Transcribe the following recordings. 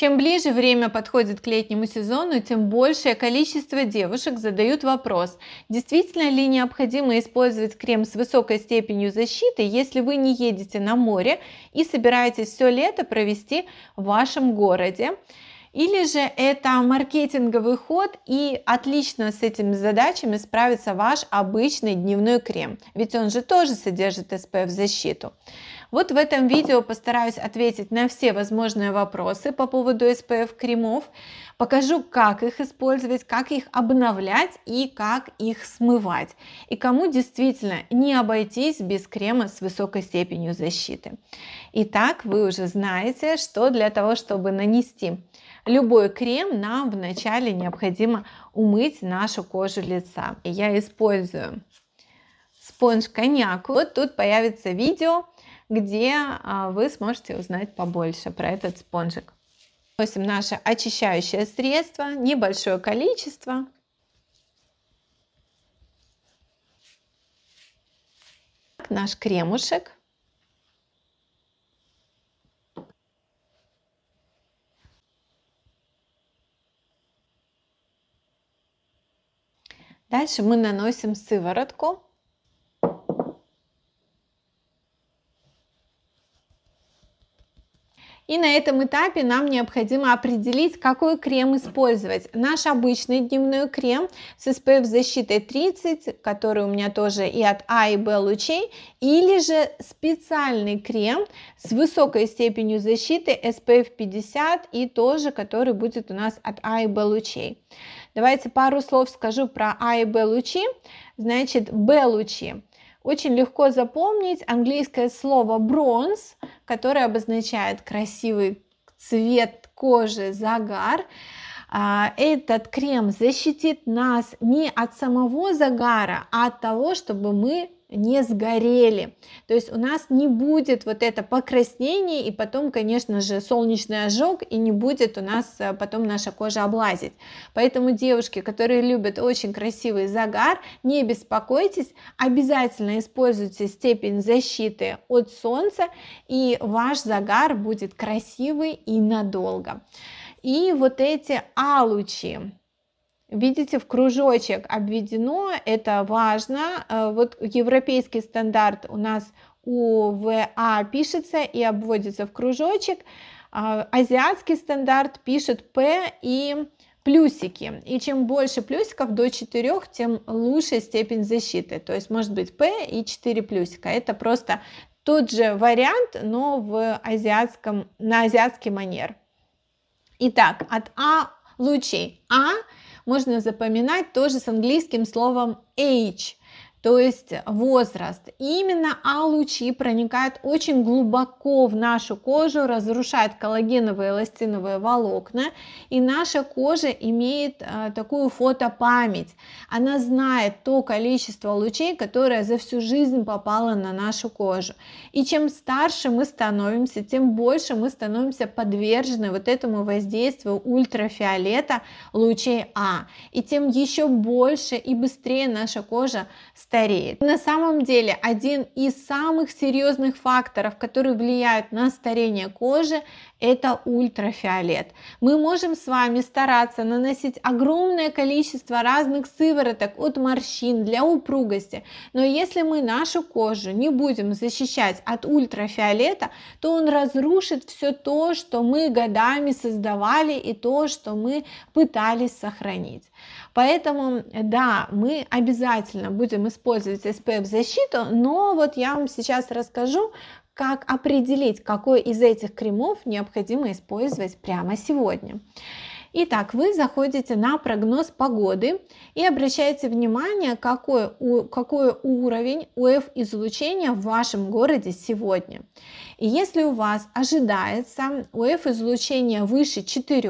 Чем ближе время подходит к летнему сезону, тем большее количество девушек задают вопрос, действительно ли необходимо использовать крем с высокой степенью защиты, если вы не едете на море и собираетесь все лето провести в вашем городе. Или же это маркетинговый ход и отлично с этими задачами справится ваш обычный дневной крем, ведь он же тоже содержит SPF защиту. защиту. Вот в этом видео постараюсь ответить на все возможные вопросы по поводу SPF кремов, покажу, как их использовать, как их обновлять и как их смывать, и кому действительно не обойтись без крема с высокой степенью защиты. Итак, вы уже знаете, что для того, чтобы нанести любой крем, нам вначале необходимо умыть нашу кожу лица. Я использую спонж коньяку. Вот тут появится видео, где а, вы сможете узнать побольше про этот спонжик. Носим наше очищающее средство, небольшое количество. Наш кремушек. Дальше мы наносим сыворотку И на этом этапе нам необходимо определить, какой крем использовать. Наш обычный дневной крем с SPF защитой 30, который у меня тоже и от А и Б лучей, или же специальный крем с высокой степенью защиты SPF 50 и тоже, который будет у нас от А и Б лучей. Давайте пару слов скажу про А и Б лучи. Значит, Б лучи. Очень легко запомнить английское слово бронз – который обозначает красивый цвет кожи, загар. А, этот крем защитит нас не от самого загара, а от того, чтобы мы не сгорели. То есть у нас не будет вот это покраснение и потом, конечно же, солнечный ожог и не будет у нас э, потом наша кожа облазить. Поэтому девушки, которые любят очень красивый загар, не беспокойтесь, обязательно используйте степень защиты от солнца и ваш загар будет красивый и надолго. И вот эти алучи, Видите, в кружочек обведено, это важно. Э, вот европейский стандарт у нас УВА пишется и обводится в кружочек. А, азиатский стандарт пишет П и плюсики. И чем больше плюсиков до 4, тем лучше степень защиты. То есть может быть П и 4 плюсика. Это просто тот же вариант, но в азиатском, на азиатский манер. Итак, от А лучей А можно запоминать тоже с английским словом age то есть возраст. И именно А-лучи проникают очень глубоко в нашу кожу, разрушают коллагеновые эластиновые волокна, и наша кожа имеет а, такую фотопамять. Она знает то количество лучей, которое за всю жизнь попало на нашу кожу. И чем старше мы становимся, тем больше мы становимся подвержены вот этому воздействию ультрафиолета лучей А. И тем еще больше и быстрее наша кожа становится стареет. На самом деле один из самых серьезных факторов, которые влияют на старение кожи, это ультрафиолет. Мы можем с вами стараться наносить огромное количество разных сывороток от морщин для упругости, но если мы нашу кожу не будем защищать от ультрафиолета, то он разрушит все то, что мы годами создавали и то, что мы пытались сохранить. Поэтому, да, мы обязательно будем использовать SPF-защиту, но вот я вам сейчас расскажу, как определить, какой из этих кремов необходимо использовать прямо сегодня. Итак, вы заходите на прогноз погоды и обращаете внимание, какой, у, какой уровень УФ излучения в вашем городе сегодня. И если у вас ожидается УФ излучения выше 4,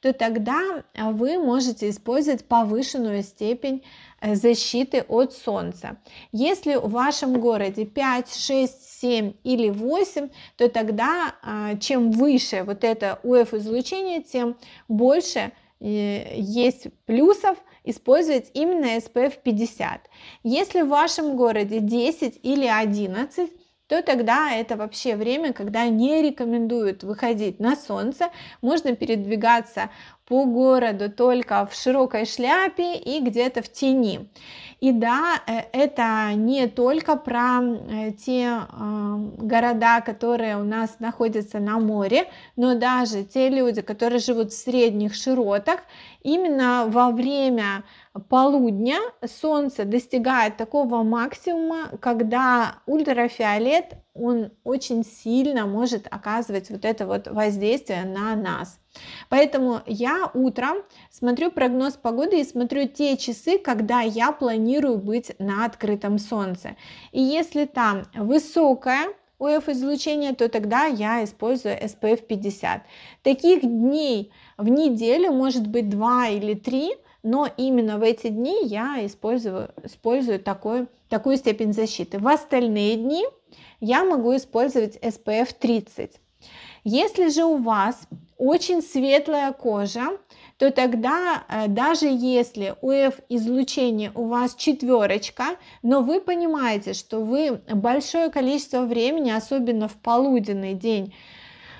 то тогда а, вы можете использовать повышенную степень Э, защиты от солнца. Если в вашем городе 5, 6, 7 или 8, то тогда а, чем выше вот это УФ-излучение, тем больше э, есть плюсов использовать именно SPF 50. Если в вашем городе 10 или 11, то тогда это вообще время, когда не рекомендуют выходить на солнце, можно передвигаться по городу только в широкой шляпе и где-то в тени. И да, э, это не только про э, те эм, города, которые у нас находятся на море, но даже те люди, которые живут в средних широтах, именно во время полудня солнце достигает такого максимума, когда ультрафиолет, он очень сильно может оказывать вот это вот воздействие на нас. Поэтому я утром смотрю прогноз погоды и смотрю те часы, когда я планирую быть на открытом солнце. И если там высокая УФ излучение, то тогда я использую SPF 50. Таких дней в неделю может быть 2 или 3, но именно в эти дни я использую, использую такой, такую степень защиты. В остальные дни я могу использовать SPF 30. Если же у вас очень светлая кожа, то тогда э, даже если УФ излучение у вас четверочка, но вы понимаете, что вы большое количество времени, особенно в полуденный день,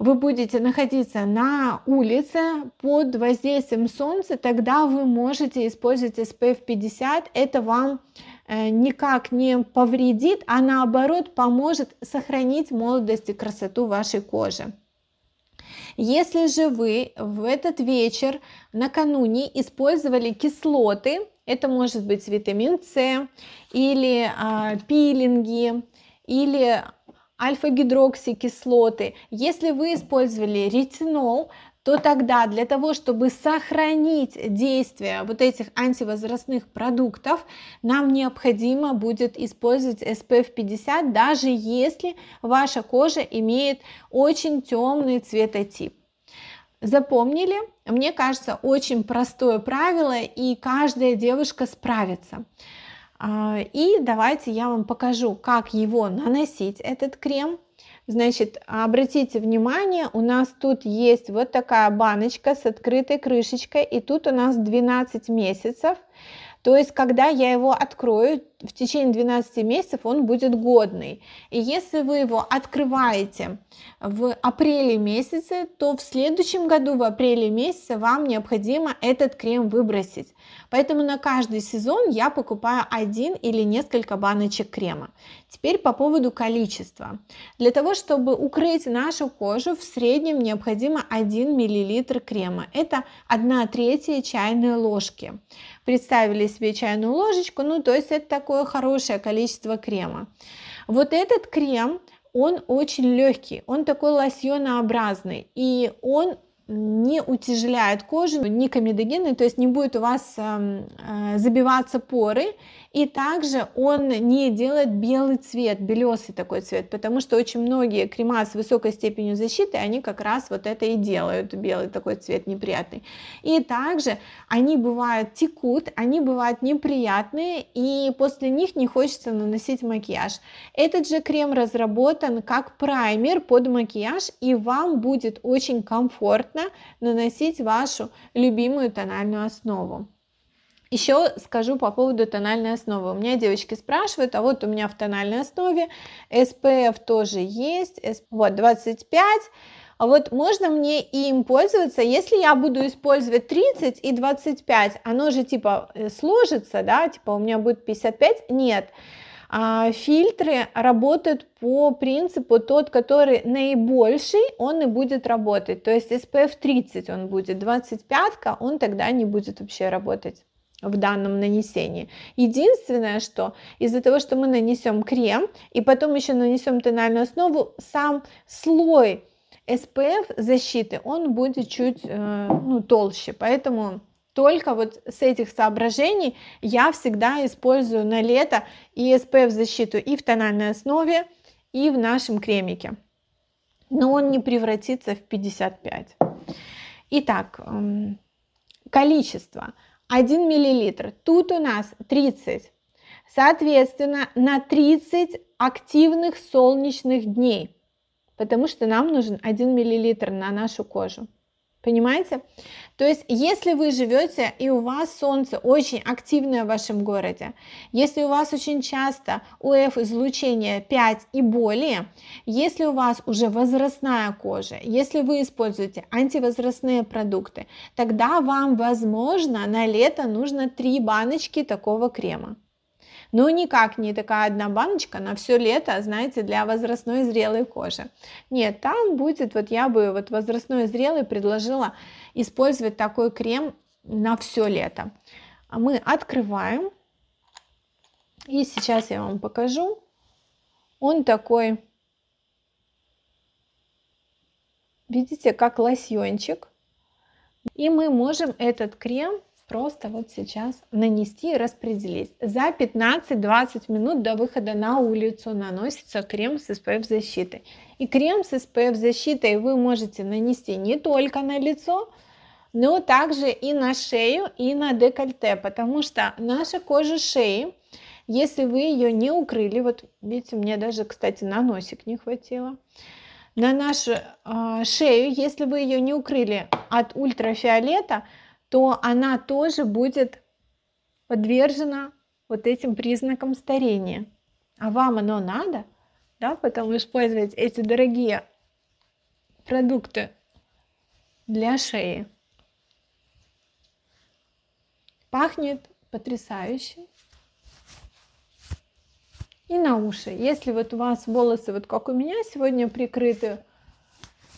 вы будете находиться на улице под воздействием солнца, тогда вы можете использовать SPF 50. Это вам э, никак не повредит, а наоборот поможет сохранить молодость и красоту вашей кожи. Если же вы в этот вечер накануне использовали кислоты, это может быть витамин С или а, пилинги, или альфа-гидроксикислоты. Если вы использовали ретинол, то тогда для того, чтобы сохранить действие вот этих антивозрастных продуктов, нам необходимо будет использовать SPF 50, даже если ваша кожа имеет очень темный цветотип. Запомнили? Мне кажется, очень простое правило, и каждая девушка справится. А, и давайте я вам покажу, как его наносить, этот крем. Значит, обратите внимание, у нас тут есть вот такая баночка с открытой крышечкой, и тут у нас 12 месяцев. То есть, когда я его открою, в течение 12 месяцев он будет годный. И если вы его открываете в апреле месяце, то в следующем году, в апреле месяце, вам необходимо этот крем выбросить. Поэтому на каждый сезон я покупаю один или несколько баночек крема. Теперь по поводу количества. Для того, чтобы укрыть нашу кожу, в среднем необходимо 1 мл крема. Это 1 третья чайной ложки. Представили себе чайную ложечку, ну то есть это такой такое хорошее количество крема. Вот этот крем, он очень легкий, он такой лосьонообразный, и он не утяжеляет кожу, не комедогенный, то есть не будет у вас эм, э, забиваться поры, и также он не делает белый цвет, белесый такой цвет, потому что очень многие крема с высокой степенью защиты, они как раз вот это и делают, белый такой цвет неприятный. И также они бывают текут, они бывают неприятные, и после них не хочется наносить макияж. Этот же крем разработан как праймер под макияж, и вам будет очень комфортно наносить вашу любимую тональную основу. Еще скажу по поводу тональной основы. У меня девочки спрашивают, а вот у меня в тональной основе SPF тоже есть, вот 25, а вот можно мне им пользоваться, если я буду использовать 30 и 25, оно же типа э, сложится, да, типа у меня будет 55, нет, а фильтры работают по принципу тот, который наибольший, он и будет работать. То есть SPF 30 он будет, 25 он тогда не будет вообще работать в данном нанесении. Единственное, что из-за того, что мы нанесем крем и потом еще нанесем тональную основу, сам слой SPF защиты, он будет чуть э, ну, толще, поэтому только вот с этих соображений я всегда использую на лето и SPF защиту и в тональной основе, и в нашем кремике. Но он не превратится в 55. Итак, эм, количество. 1 мл. Тут у нас 30. Соответственно, на 30 активных солнечных дней, потому что нам нужен 1 мл на нашу кожу. Понимаете? То есть, если вы живете и у вас Солнце очень активное в вашем городе, если у вас очень часто УФ излучение 5 и более, если у вас уже возрастная кожа, если вы используете антивозрастные продукты, тогда вам, возможно, на лето нужно 3 баночки такого крема но ну, никак не такая одна баночка на все лето, знаете, для возрастной зрелой кожи. Нет, там будет, вот я бы вот возрастной зрелой предложила использовать такой крем на все лето. А Мы открываем, и сейчас я вам покажу. Он такой, видите, как лосьончик. И мы можем этот крем просто вот сейчас нанести и распределить. За 15-20 минут до выхода на улицу наносится крем с SPF защитой. И крем с SPF защитой вы можете нанести не только на лицо, но также и на шею, и на декольте, потому что наша кожа шеи, если вы ее не укрыли, вот видите, мне даже, кстати, на носик не хватило, на нашу э, шею, если вы ее не укрыли от ультрафиолета, то она тоже будет подвержена вот этим признакам старения. А вам оно надо, да, потому использовать эти дорогие продукты для шеи. Пахнет потрясающе. И на уши. Если вот у вас волосы, вот как у меня сегодня прикрыты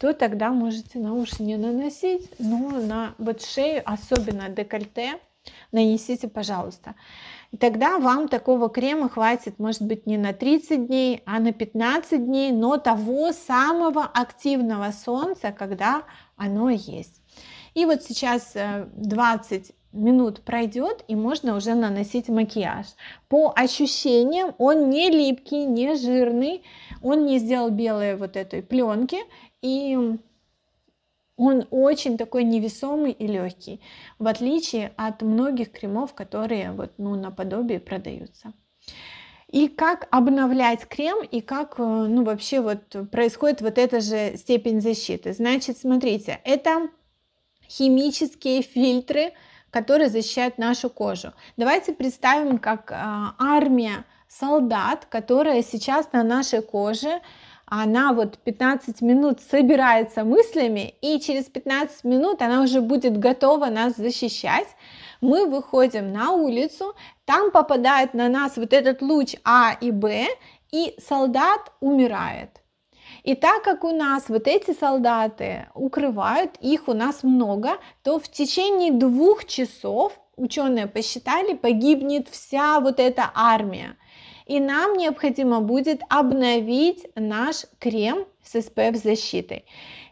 то тогда можете на уши не наносить, но на вот шею, особенно декольте, нанесите, пожалуйста. И тогда вам такого крема хватит, может быть, не на 30 дней, а на 15 дней, но того самого активного солнца, когда оно есть. И вот сейчас 20 э, минут пройдет, и можно уже наносить макияж. По ощущениям он не липкий, не жирный, он не сделал белые вот этой пленки, и он очень такой невесомый и легкий, в отличие от многих кремов, которые вот, ну, наподобие продаются. И как обновлять крем, и как э, ну, вообще вот происходит вот эта же степень защиты. Значит, смотрите, это химические фильтры, которые защищают нашу кожу. Давайте представим, как э, армия солдат, которая сейчас на нашей коже она вот 15 минут собирается мыслями, и через 15 минут она уже будет готова нас защищать. Мы выходим на улицу, там попадает на нас вот этот луч А и Б, и солдат умирает. И так как у нас вот эти солдаты укрывают, их у нас много, то в течение двух часов ученые посчитали, погибнет вся вот эта армия и нам необходимо будет обновить наш крем с SPF защитой.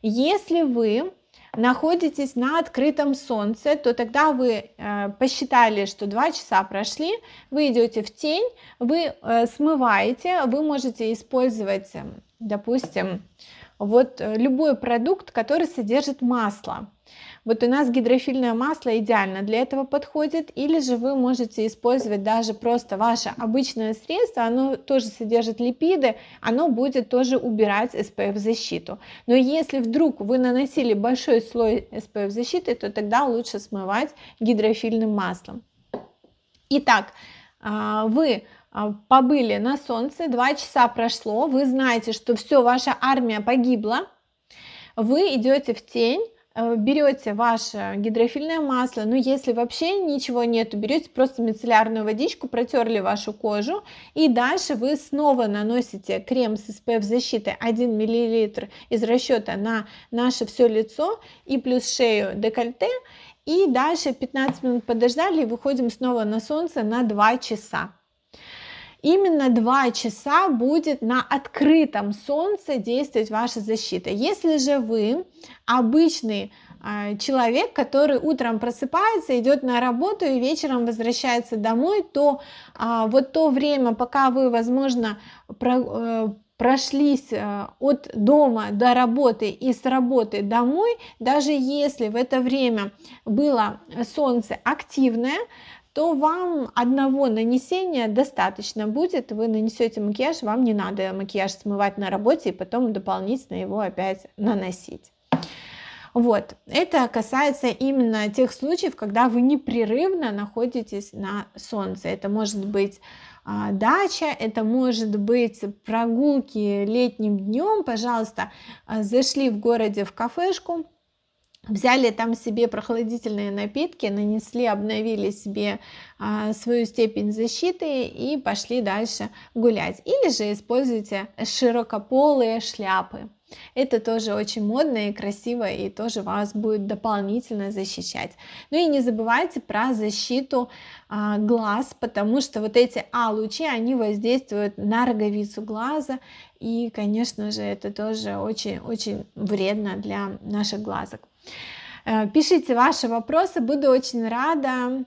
Если вы находитесь на открытом солнце, то тогда вы э, посчитали, что 2 часа прошли, вы идете в тень, вы э, смываете, вы можете использовать, эм, допустим, вот э, любой продукт, который содержит масло. Вот у нас гидрофильное масло идеально для этого подходит, или же вы можете использовать даже просто ваше обычное средство, оно тоже содержит липиды, оно будет тоже убирать SPF защиту. Но если вдруг вы наносили большой слой SPF защиты, то тогда лучше смывать гидрофильным маслом. Итак, а, вы а, побыли на солнце, 2 часа прошло, вы знаете, что все, ваша армия погибла, вы идете в тень, Э, берете ваше гидрофильное масло, но ну, если вообще ничего нету, берете просто мицеллярную водичку, протерли вашу кожу, и дальше вы снова наносите крем с SPF защиты 1 мл из расчета на наше все лицо и плюс шею декольте, и дальше 15 минут подождали и выходим снова на солнце на 2 часа именно 2 часа будет на открытом солнце действовать ваша защита. Если же вы обычный а, человек, который утром просыпается, идет на работу и вечером возвращается домой, то а, вот то время, пока вы, возможно, про, э, прошлись э, от дома до работы и с работы домой, даже если в это время было солнце активное, то вам одного нанесения достаточно будет. Вы нанесете макияж, вам не надо макияж смывать на работе и потом дополнительно его опять наносить. Вот, это касается именно тех случаев, когда вы непрерывно находитесь на солнце. Это может быть а, дача, это может быть прогулки летним днем. Пожалуйста, а, зашли в городе в кафешку, взяли там себе прохладительные напитки, нанесли, обновили себе а, свою степень защиты и пошли дальше гулять. Или же используйте широкополые шляпы. Это тоже очень модно и красиво, и тоже вас будет дополнительно защищать. Ну и не забывайте про защиту а, глаз, потому что вот эти А-лучи, они воздействуют на роговицу глаза, и, конечно же, это тоже очень-очень вредно для наших глазок. Э, пишите ваши вопросы, буду очень рада